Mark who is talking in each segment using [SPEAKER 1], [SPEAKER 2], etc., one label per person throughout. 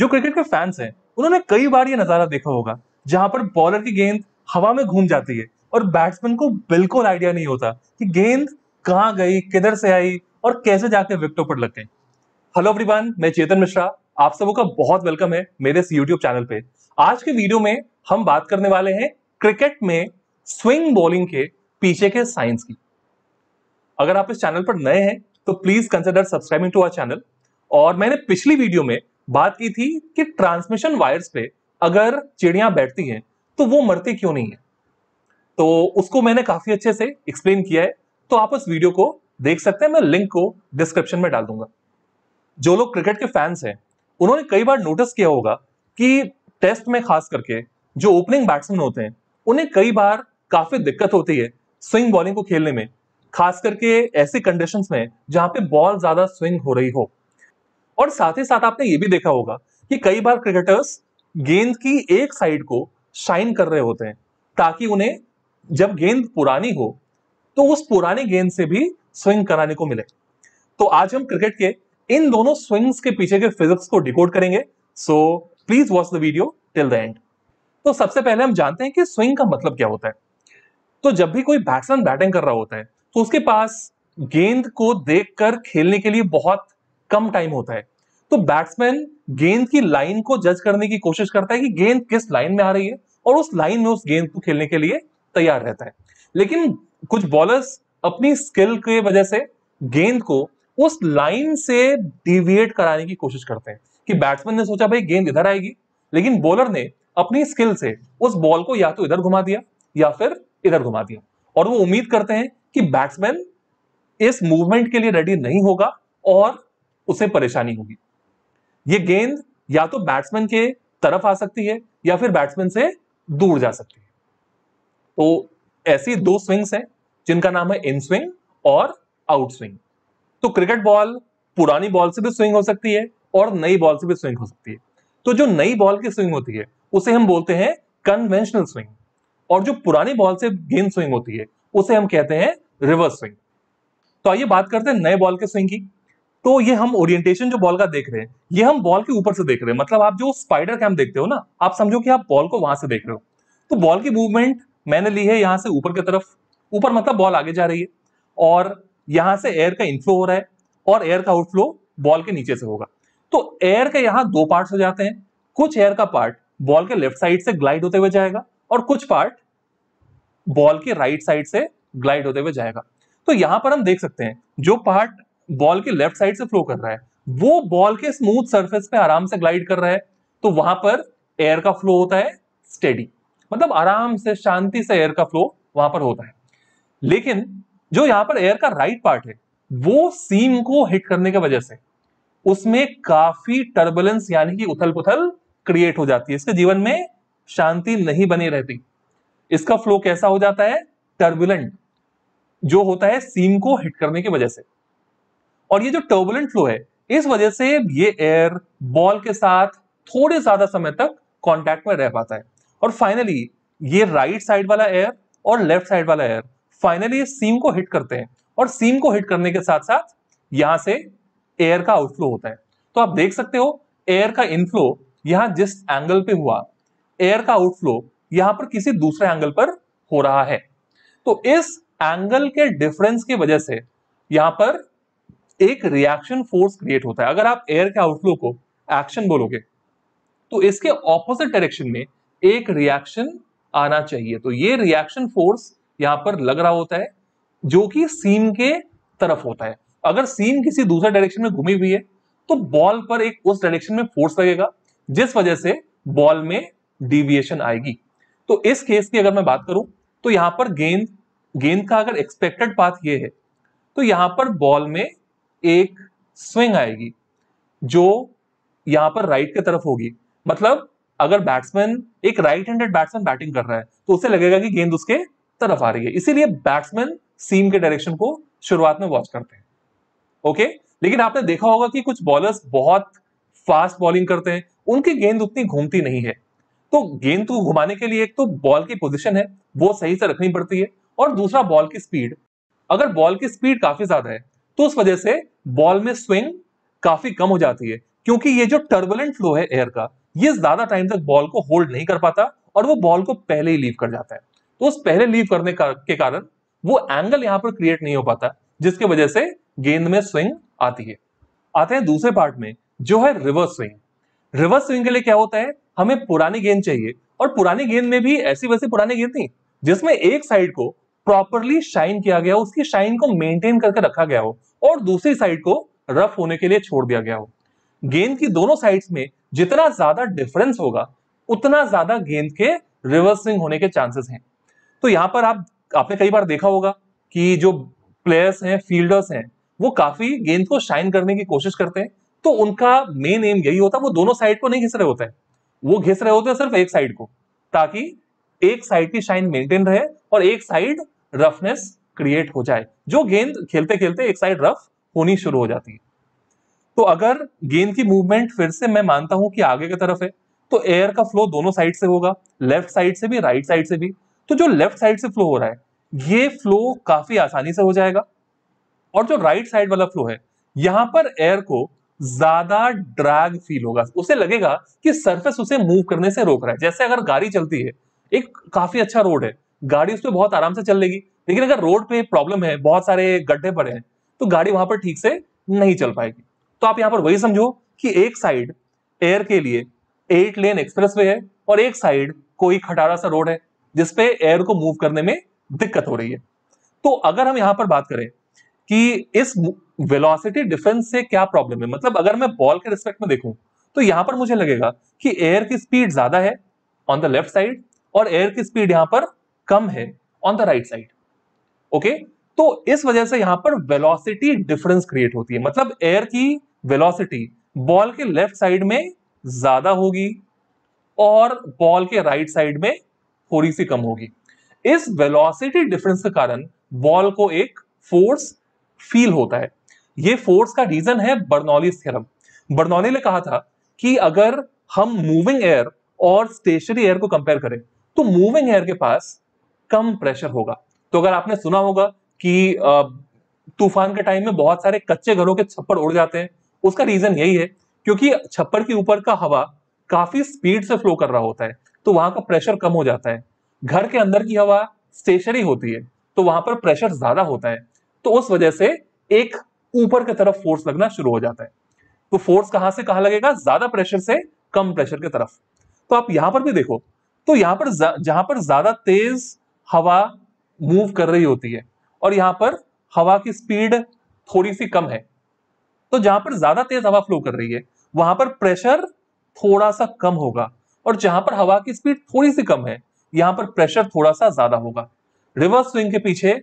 [SPEAKER 1] जो क्रिकेट के फैंस हैं उन्होंने कई बार ये नज़ारा देखा होगा जहां पर बॉलर की गेंद हवा में घूम जाती है और बैट्समैन को बिल्कुल आइडिया नहीं होता कि गेंद कहाँ गई किधर से आई और कैसे जाके विकटों पर लग गई हेलो एवरीवन मैं चेतन मिश्रा आप सबों का बहुत वेलकम है मेरे इस यूट्यूब चैनल पे आज के वीडियो में हम बात करने वाले हैं क्रिकेट में स्विंग बॉलिंग के पीछे के साइंस की अगर आप इस चैनल पर नए हैं तो please consider subscribing to our channel और मैंने पिछली वीडियो में बात की थी कि ट्रांसमिशन वायर्स पे अगर चिड़िया बैठती हैं तो वो मरती क्यों नहीं है तो उसको मैंने काफी अच्छे से एक्सप्लेन किया है तो आप उस वीडियो को देख सकते हैं मैं लिंक को डिस्क्रिप्शन में डाल दूंगा जो लोग क्रिकेट के फैंस हैं उन्होंने कई बार नोटिस किया होगा कि टेस्ट में खास करके जो ओपनिंग बैट्समैन होते हैं उन्हें कई बार काफी दिक्कत होती है स्विंग बॉलिंग को खेलने में खास करके ऐसी कंडीशंस में जहां पे बॉल ज्यादा स्विंग हो रही हो और साथ ही साथ आपने ये भी देखा होगा कि कई बार क्रिकेटर्स गेंद की एक साइड को शाइन कर रहे होते हैं ताकि उन्हें जब गेंद पुरानी हो तो उस पुरानी गेंद से भी स्विंग कराने को मिले तो आज हम क्रिकेट के इन दोनों स्विंग्स के पीछे के फिजिक्स को डिकोड करेंगे so please watch the video till the end तो सबसे पहले हम जानते हैं कि स्विंग का मतलब क्या होता है तो जब भी कोई बैट्समैन बैटिंग कर रहा होता है तो उसके पास गेंद को देखकर खेलने के लिए बहुत कम टाइम होता है तो बैट्समैन गेंद की लाइन को जज करने की कोशिश करता है कि गेंद किस लाइन में आ रही है और उस लाइन में उस गेंद को खेलने के लिए तैयार रहता है लेकिन कुछ बॉलर्स अपनी स्किल के वजह से गेंद को उस लाइन से डिविएट कराने की कोशिश करते हैं कि बैट्समैन ने सोचा भाई गेंद इधर आएगी लेकिन बॉलर ने अपनी स्किल से उस बॉल को या तो इधर घुमा दिया या फिर इधर घुमा दिया और वो उम्मीद करते हैं कि बैट्समैन इस मूवमेंट के लिए रेडी नहीं होगा और उसे परेशानी होगी ये गेंद या तो बैट्समैन के तरफ आ सकती है या फिर बैट्समैन से दूर जा सकती है तो ऐसी दो स्विंग्स हैं जिनका नाम है इन स्विंग और आउट स्विंग तो क्रिकेट बॉल पुरानी बॉल से भी स्विंग हो सकती है और नई बॉल से भी स्विंग हो सकती है तो जो नई बॉल की स्विंग होती है उसे हम बोलते हैं कन्वेंशनल स्विंग और जो पुरानी बॉल से गेंद स्विंग होती है उसे हम कहते हैं रिवर्स स्विंग तो आइए बात करते हैं नए बॉल के स्विंग की तो ये हम ओरिएंटेशन जो बॉल का देख रहे हैं ये हम बॉल के ऊपर से देख रहे हैं मतलब आप जो स्पाइडर कैम देखते हो ना आप समझो कि आप बॉल को वहां से देख रहे हो तो बॉल की मूवमेंट मैंने ली है यहाँ से ऊपर की तरफ ऊपर मतलब बॉल आगे जा रही है और यहां से एयर का इनफ्लो हो रहा है और एयर का आउटफ्लो बॉल के नीचे से होगा तो एयर के यहाँ दो पार्ट हो जाते हैं कुछ एयर का पार्ट बॉल के लेफ्ट साइड से ग्लाइड होते हुए जाएगा और कुछ पार्ट बॉल के राइट साइड से ग्लाइड होते हुए जाएगा तो यहां पर हम देख सकते हैं जो पार्ट बॉल के लेफ्ट साइड से फ्लो कर रहा है वो बॉल के स्मूथ सरफेस पे आराम से ग्लाइड कर रहा है तो वहां पर एयर का फ्लो होता है स्टेडी मतलब आराम से शांति से एयर का फ्लो वहां पर होता है लेकिन जो यहां पर एयर का राइट पार्ट है वो सीम को हिट करने की वजह से उसमें काफी टर्बुलेंस यानी कि उथल पुथल क्रिएट हो जाती है इसके जीवन में शांति नहीं बनी रहती इसका फ्लो कैसा हो जाता है टर्बुलेंट जो होता है सीम को हिट करने की वजह से और ये जो टर्बुलेंट फ्लो है इस वजह से ये एयर बॉल के साथ थोड़े ज्यादा समय तक कॉन्टैक्ट में रह पाता है और फाइनली ये राइट साइड वाला एयर और लेफ्ट साइड वाला एयर फाइनली सीम को हिट करते हैं और सीम को हिट करने के साथ साथ यहां से एयर का आउटफ्लो होता है तो आप देख सकते हो एयर का इनफ्लो यहां जिस एंगल पे हुआ एयर का आउटफ्लो यहां पर किसी दूसरे एंगल पर हो रहा है तो इस एंगल के डिफरेंस की वजह से यहां पर एक रिएक्शन फोर्स क्रिएट होता है अगर आप एयर के आउटफ्लो को एक्शन बोलोगे तो इसके ऑपोजिट डायरेक्शन में एक रिएक्शन आना चाहिए तो ये रिएक्शन फोर्स यहां पर लग रहा होता है जो कि सीम के तरफ होता है अगर सीम किसी दूसरे डायरेक्शन में घूमी हुई है तो बॉल पर एक उस डायरेक्शन में फोर्स लगेगा जिस वजह से बॉल में डिविएशन आएगी तो इस केस की अगर मैं बात करूं तो यहां पर गेंद गेंद का अगर एक्सपेक्टेड पाथ ये है तो यहां पर बॉल में एक स्विंग आएगी जो यहां पर राइट की तरफ होगी मतलब अगर बैट्समैन एक राइट हैंडेड बैट्समैन बैटिंग कर रहा है तो उसे लगेगा कि गेंद उसके तरफ आ रही है इसीलिए बैट्समैन सीम के डायरेक्शन को शुरुआत में वॉच करते हैं ओके लेकिन आपने देखा होगा कि कुछ बॉलर्स बहुत फास्ट बॉलिंग करते हैं उनकी गेंद उतनी घूमती नहीं है तो गेंद को घुमाने के लिए एक तो बॉल की पोजिशन है वो सही से रखनी पड़ती है और दूसरा बॉल की स्पीड अगर बॉल की स्पीड काफी ज्यादा है तो उस वजह से बॉल में स्विंग काफी कम हो जाती है क्योंकि ये जो टर्बुलेंट फ्लो है एयर का ये ज्यादा टाइम तक बॉल को होल्ड नहीं कर पाता और वो बॉल को पहले ही लीव कर जाता है तो उस पहले लीव करने का, के कारण वो एंगल यहां पर क्रिएट नहीं हो पाता जिसके वजह से गेंद में स्विंग आती है आते हैं दूसरे पार्ट में जो है रिवर्स स्विंग रिवर्स स्विंग के लिए क्या होता है हमें पुरानी गेंद चाहिए और पुरानी गेंद में भी ऐसी वैसी पुरानी गेंद नहीं जिसमें एक साइड को प्रॉपरली शाइन किया गया हो उसकी शाइन को मेंटेन करके रखा गया हो और दूसरी साइड को रफ होने के लिए छोड़ दिया गया हो गेंद की दोनों साइड्स में जितना ज्यादा डिफरेंस होगा उतना ज्यादा गेंद के रिवर्सिंग होने के चांसेस हैं तो यहां पर आप आपने कई बार देखा होगा कि जो प्लेयर्स हैं फील्डर्स हैं वो काफी गेंद को शाइन करने की कोशिश करते हैं तो उनका मेन एम यही होता है वो दोनों साइड को नहीं घिस रहे होते हैं वो घिस रहे होते हैं सिर्फ एक साइड को ताकि एक साइड की शाइन मेंटेन रहे और एक साइड रफनेस क्रिएट हो जाए जो गेंद खेलते खेलते एक साइड रफ होनी शुरू हो जाती है तो अगर गेंद की मूवमेंट फिर से मैं मानता हूं कि आगे की तरफ है तो एयर का फ्लो दोनों साइड से होगा लेफ्ट साइड से भी राइट साइड से भी तो जो लेफ्ट साइड से फ्लो हो रहा है ये फ्लो काफी आसानी से हो जाएगा और जो राइट साइड वाला फ्लो है यहां पर एयर को ज्यादा ड्रैग फील होगा उसे लगेगा कि सरफेस उसे मूव करने से रोक रहा है जैसे अगर गाड़ी चलती है एक काफी अच्छा रोड है गाड़ी उस पर बहुत आराम से चल लेगी लेकिन अगर रोड पे प्रॉब्लम है बहुत सारे गड्ढे पड़े हैं तो गाड़ी वहां पर ठीक से नहीं चल पाएगी तो आप यहाँ पर वही समझो कि एक साइड एयर के लिए एट लेन एक्सप्रेस वे है और एक साइड कोई खटारा सा रोड है जिसपे एयर को मूव करने में दिक्कत हो रही है तो अगर हम यहाँ पर बात करें कि इस वेलोसिटी डिफरेंस से क्या प्रॉब्लम है मतलब अगर मैं बॉल के रिस्पेक्ट में देखूं तो यहां पर मुझे लगेगा कि एयर की स्पीड ज्यादा है ऑन द लेफ्ट साइड और एयर की स्पीड यहां पर कम है on the right side okay तो इस वजह से यहां पर वेलोसिटी डिफरेंस क्रिएट होती है मतलब एयर की वेलोसिटी बॉल के लेफ्ट साइड में ज्यादा होगी और बॉल के राइट साइड में थोड़ी सी कम होगी इस वेलोसिटी डिफरेंस के कारण बॉल को एक फोर्स फील होता है ये फोर्स का रीजन है बर्नौली थ्योरम बर्नौली ने कहा था कि अगर हम मूविंग एयर और स्टेशनरी एयर को कंपेयर करें तो मूविंग एयर के पास कम प्रेशर होगा तो अगर आपने सुना होगा कि तूफान के टाइम में बहुत सारे कच्चे घरों के छप्पर उड़ जाते हैं उसका रीजन यही है क्योंकि छप्पर के ऊपर का हवा काफी स्पीड से फ्लो कर रहा होता है तो वहां का प्रेशर कम हो जाता है घर के अंदर की हवा स्टेशनरी होती है तो वहां पर प्रेशर ज्यादा होता है तो उस वजह से एक ऊपर की तरफ फोर्स लगना शुरू हो जाता है तो फोर्स कहां से कहां लगेगा ज्यादा प्रेशर से कम प्रेशर की तरफ तो आप यहां पर भी देखो तो यहां पर जहां पर ज्यादा तेज हवा मूव कर रही होती है और यहां पर हवा की स्पीड थोड़ी सी कम है तो जहां पर ज्यादा तेज हवा फ्लो कर रही है वहां पर प्रेशर थोड़ा सा कम होगा और जहां पर हवा की स्पीड थोड़ी सी कम है यहां पर प्रेशर थोड़ा सा ज्यादा होगा रिवर्स स्विंग के पीछे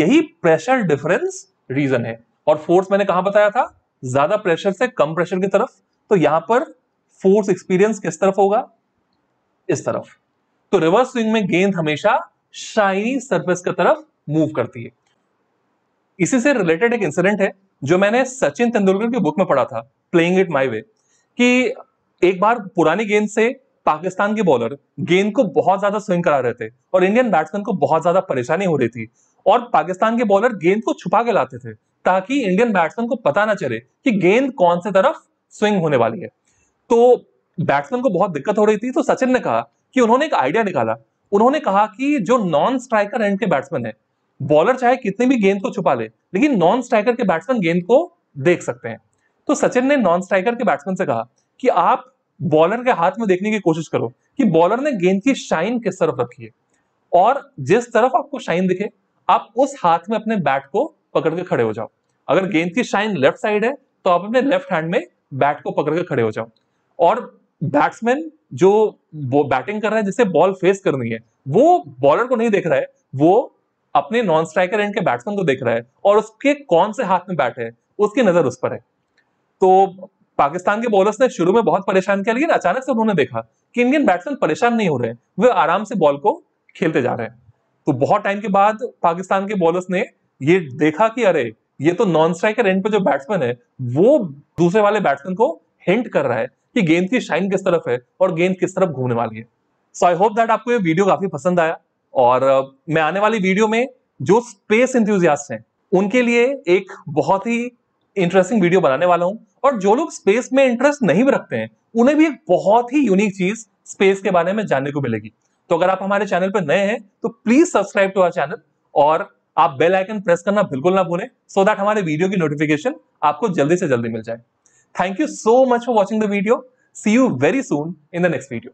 [SPEAKER 1] यही प्रेशर डिफरेंस रीजन है और फोर्स मैंने कहा बताया था ज्यादा प्रेशर से कम प्रेशर की तरफ तो यहां पर फोर्स एक्सपीरियंस किस तरफ होगा इस तरफ तो रिवर्स स्विंग में गेंद हमेशा शाइनी सरफेस की तरफ मूव करती है इसी से रिलेटेड एक इंसिडेंट है जो मैंने सचिन तेंदुलकर की बुक में पढ़ा था प्लेइंग इट माई वे कि एक बार पुरानी गेंद से पाकिस्तान के बॉलर गेंद को बहुत ज्यादा स्विंग करा रहे थे और इंडियन बैट्समैन को बहुत ज्यादा परेशानी हो रही थी और पाकिस्तान के बॉलर गेंद को छुपा के लाते थे ताकि इंडियन बैट्समैन को पता ना चले कि गेंद कौन से तरफ स्विंग होने वाली है तो बैट्समैन को बहुत दिक्कत हो रही थी तो सचिन ने कहा कि उन्होंने एक आइडिया निकाला उन्होंने कहा कि जो नॉन स्ट्राइकर एंड के बैट्समैन है बॉलर चाहे कितने भी गेंद को छुपा ले लेकिन नॉन स्ट्राइकर के बैट्समैन गेंद को देख सकते हैं तो सचिन ने नॉन स्ट्राइकर के बैट्समैन से कहा कि आप बॉलर के हाथ में देखने की कोशिश करो कि बॉलर ने गेंद की शाइन किस तरफ रखी है और जिस तरफ आपको शाइन दिखे आप उस हाथ में अपने बैट को पकड़ के खड़े हो जाओ अगर गेंद की शाइन लेफ्ट साइड है तो आप अपने लेफ्ट हैंड में बैट को पकड़ के खड़े हो जाओ और बैट्समैन जो बैटिंग कर रहा है जिसे बॉल फेस करनी है वो बॉलर को नहीं देख रहा है वो अपने नॉन स्ट्राइकर एंड के बैट्समैन को देख रहा है और उसके कौन से हाथ में बैट है उसकी नजर उस पर है तो पाकिस्तान के बॉलर्स ने शुरू में बहुत परेशान किया लेकिन अचानक से उन्होंने देखा कि इंडियन बैट्समैन परेशान नहीं हो रहे वे आराम से बॉल को खेलते जा रहे हैं तो बहुत टाइम के बाद पाकिस्तान के बॉलर्स ने ये देखा कि अरे ये तो नॉन स्ट्राइकर एंड पे जो बैट्समैन है वो दूसरे वाले बैट्समैन को हिंट कर रहा है कि गेंद की शाइन किस तरफ है और गेंद किस तरफ घूमने वाली है सो आई होप दैट आपको ये वीडियो काफी पसंद आया और uh, मैं आने वाली वीडियो में जो स्पेस इंथ्यूजियास्ट हैं उनके लिए एक बहुत ही इंटरेस्टिंग वीडियो बनाने वाला हूं और जो लोग स्पेस में इंटरेस्ट नहीं भी रखते हैं उन्हें भी एक बहुत ही यूनिक चीज स्पेस के बारे में जानने को मिलेगी तो अगर आप हमारे चैनल पर नए हैं तो please subscribe to our channel और आप बेल आइकन प्रेस करना बिल्कुल ना भूलें सो so दैट हमारे वीडियो की नोटिफिकेशन आपको जल्दी से जल्दी मिल जाए Thank you so much for watching the video. See you very soon in the next video.